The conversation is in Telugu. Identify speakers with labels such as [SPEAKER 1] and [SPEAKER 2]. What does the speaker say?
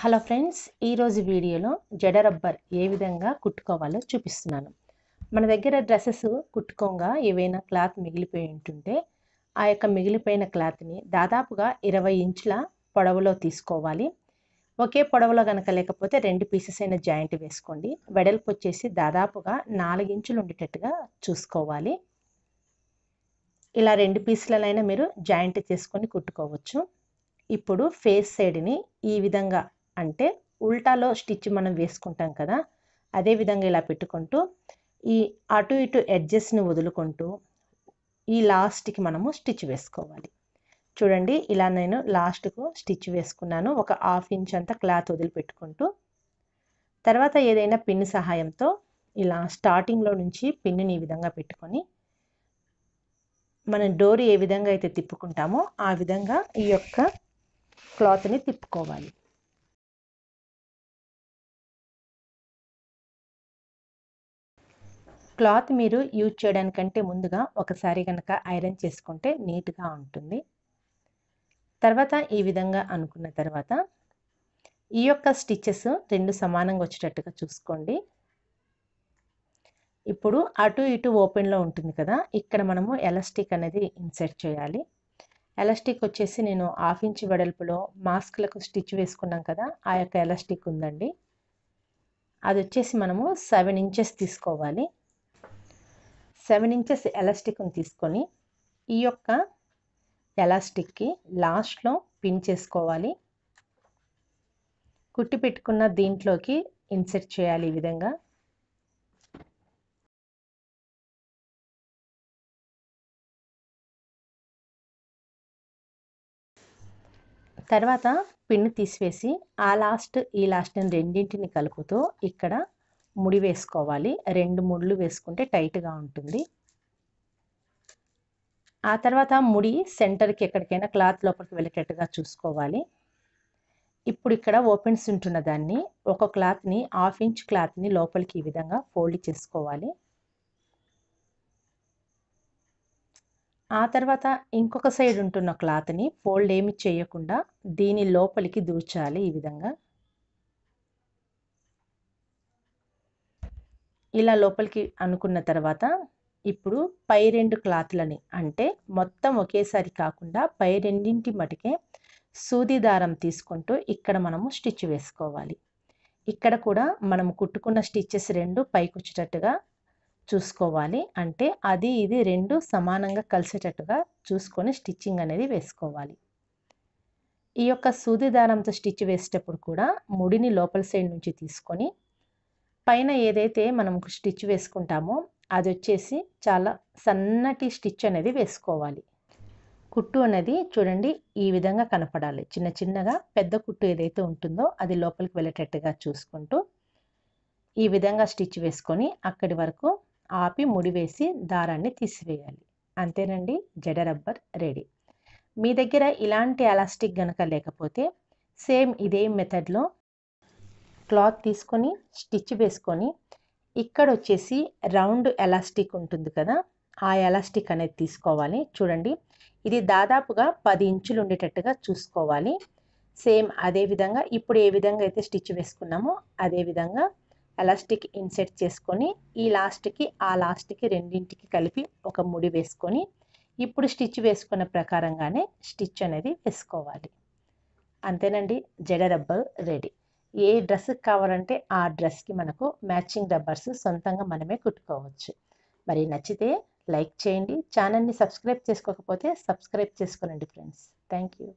[SPEAKER 1] హలో ఫ్రెండ్స్ ఈరోజు వీడియోలో జడ రబ్బర్ ఏ విధంగా కుట్టుకోవాలో చూపిస్తున్నాను మన దగ్గర డ్రెస్సెస్ కుట్టుకోగా ఏవైనా క్లాత్ మిగిలిపోయి ఉంటుంటే ఆ యొక్క మిగిలిపోయిన క్లాత్ని దాదాపుగా ఇరవై ఇంచుల పొడవులో తీసుకోవాలి ఒకే పొడవులో కనుక లేకపోతే రెండు పీసెస్ అయిన జాయింట్ వేసుకోండి వెడల్పు వచ్చేసి దాదాపుగా నాలుగు ఇంచులు ఉండేటట్టుగా చూసుకోవాలి ఇలా రెండు పీసులనైనా మీరు జాయింట్ చేసుకొని కుట్టుకోవచ్చు ఇప్పుడు ఫేస్ సైడ్ని ఈ విధంగా అంటే ఉల్టాలో స్టిచ్ మనం వేసుకుంటాం కదా అదేవిధంగా ఇలా పెట్టుకుంటూ ఈ అటు ఇటు ఎడ్జెస్ని వదులుకుంటూ ఈ లాస్ట్కి మనము స్టిచ్ వేసుకోవాలి చూడండి ఇలా నేను లాస్ట్కు స్టిచ్ వేసుకున్నాను ఒక హాఫ్ ఇంచ్ అంతా క్లాత్ వదిలిపెట్టుకుంటూ తర్వాత ఏదైనా పిన్ సహాయంతో ఇలా స్టార్టింగ్లో నుంచి పిన్ని ఈ విధంగా పెట్టుకొని మనం డోర్ ఏ విధంగా అయితే తిప్పుకుంటామో ఆ విధంగా ఈ యొక్క క్లాత్ని తిప్పుకోవాలి క్లాత్ మీరు యూజ్ చేయడానికంటే ముందుగా ఒకసారి కనుక ఐరన్ చేసుకుంటే నీట్గా ఉంటుంది తర్వాత ఈ విధంగా అనుకున్న తర్వాత ఈ యొక్క స్టిచ్చెస్ రెండు సమానంగా వచ్చేటట్టుగా చూసుకోండి ఇప్పుడు అటు ఇటు ఓపెన్లో ఉంటుంది కదా ఇక్కడ మనము ఎలాస్టిక్ అనేది ఇన్సర్ట్ చేయాలి ఎలాస్టిక్ వచ్చేసి నేను హాఫ్ ఇంచ్ వెడల్పులో మాస్క్లకు స్టిచ్ వేసుకున్నాం కదా ఆ యొక్క ఎలాస్టిక్ ఉందండి అది వచ్చేసి మనము సెవెన్ ఇంచెస్ తీసుకోవాలి సెవెన్ ఇంచెస్ ఎలాస్టిక్ని తీసుకొని ఈ యొక్క ఎలాస్టిక్కి లాస్ట్లో పిన్ చేసుకోవాలి కుట్టి పెట్టుకున్న దీంట్లోకి ఇన్సెర్ట్ చేయాలి ఈ విధంగా తర్వాత పిన్ తీసివేసి ఆ లాస్ట్ ఈ లాస్ట్ని రెండింటిని కలుపుతూ ఇక్కడ ముడి వేసుకోవాలి రెండు ముళ్ళు వేసుకుంటే టైట్గా ఉంటుంది ఆ తర్వాత ముడి సెంటర్కి ఎక్కడికైనా క్లాత్ లోపలికి వెళ్ళేటట్టుగా చూసుకోవాలి ఇప్పుడు ఇక్కడ ఓపెన్స్ ఉంటున్న దాన్ని ఒక క్లాత్ని హాఫ్ ఇంచ్ క్లాత్ని లోపలికి ఈ విధంగా ఫోల్డ్ చేసుకోవాలి ఆ తర్వాత ఇంకొక సైడ్ ఉంటున్న క్లాత్ని ఫోల్డ్ ఏమి చేయకుండా దీని లోపలికి దూర్చాలి ఈ విధంగా ఇలా లోపలికి అనుకున్న తర్వాత ఇప్పుడు పై రెండు క్లాత్లని అంటే మొత్తం ఒకేసారి కాకుండా పై రెండింటి మటుకే సూది దారం తీసుకుంటూ ఇక్కడ మనము స్టిచ్ వేసుకోవాలి ఇక్కడ కూడా మనం కుట్టుకున్న స్టిచ్చెస్ రెండు పైకి వచ్చేటట్టుగా చూసుకోవాలి అంటే అది ఇది రెండు సమానంగా కలిసేటట్టుగా చూసుకొని స్టిచ్చింగ్ అనేది వేసుకోవాలి ఈ యొక్క సూది దారంతో స్టిచ్ వేసేటప్పుడు కూడా ముడిని లోపల సైడ్ నుంచి తీసుకొని పైన ఏదైతే మనం స్టిచ్ వేసుకుంటామో అది వచ్చేసి చాలా సన్నటి స్టిచ్ అనేది వేసుకోవాలి కుట్టు అనేది చూడండి ఈ విధంగా కనపడాలి చిన్న చిన్నగా పెద్ద కుట్టు ఏదైతే ఉంటుందో అది లోపలికి వెళ్ళేటట్టుగా చూసుకుంటూ ఈ విధంగా స్టిచ్ వేసుకొని అక్కడి వరకు ఆపి ముడివేసి దారాన్ని తీసివేయాలి అంతేనండి జడ రబ్బర్ రెడీ మీ దగ్గర ఇలాంటి ఎలాస్టిక్ గనక లేకపోతే సేమ్ ఇదే మెథడ్లో క్లాత్ తీసుకొని స్టిచ్ వేసుకొని ఇక్కడ వచ్చేసి రౌండ్ ఎలాస్టిక్ ఉంటుంది కదా ఆ ఎలాస్టిక్ అనేది తీసుకోవాలి చూడండి ఇది దాదాపుగా పది ఇంచులు ఉండేటట్టుగా చూసుకోవాలి సేమ్ అదే విధంగా ఇప్పుడు ఏ విధంగా అయితే స్టిచ్ వేసుకున్నామో అదే విధంగా ఎలాస్టిక్ ఇన్సెట్ చేసుకొని ఈ లాస్ట్కి ఆ లాస్ట్కి రెండింటికి కలిపి ఒక ముడి వేసుకొని ఇప్పుడు స్టిచ్ వేసుకున్న ప్రకారంగానే స్టిచ్ అనేది వేసుకోవాలి అంతేనండి జడ రెడీ ఏ డ్రెస్ కావాలంటే ఆ డ్రెస్కి మనకు మ్యాచింగ్ రబ్బర్స్ సొంతంగా మనమే కుట్టుకోవచ్చు మరి నచ్చితే లైక్ చేయండి ఛానల్ని సబ్స్క్రైబ్ చేసుకోకపోతే సబ్స్క్రైబ్ చేసుకోనండి ఫ్రెండ్స్ థ్యాంక్ యూ